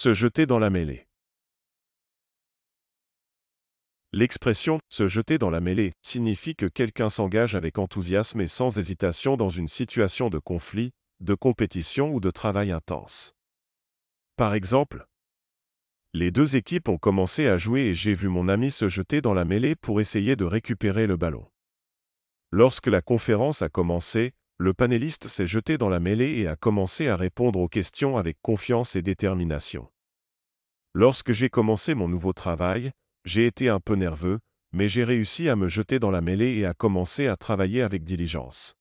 se jeter dans la mêlée. L'expression se jeter dans la mêlée signifie que quelqu'un s'engage avec enthousiasme et sans hésitation dans une situation de conflit, de compétition ou de travail intense. Par exemple, les deux équipes ont commencé à jouer et j'ai vu mon ami se jeter dans la mêlée pour essayer de récupérer le ballon. Lorsque la conférence a commencé, le panéliste s'est jeté dans la mêlée et a commencé à répondre aux questions avec confiance et détermination. Lorsque j'ai commencé mon nouveau travail, j'ai été un peu nerveux, mais j'ai réussi à me jeter dans la mêlée et à commencer à travailler avec diligence.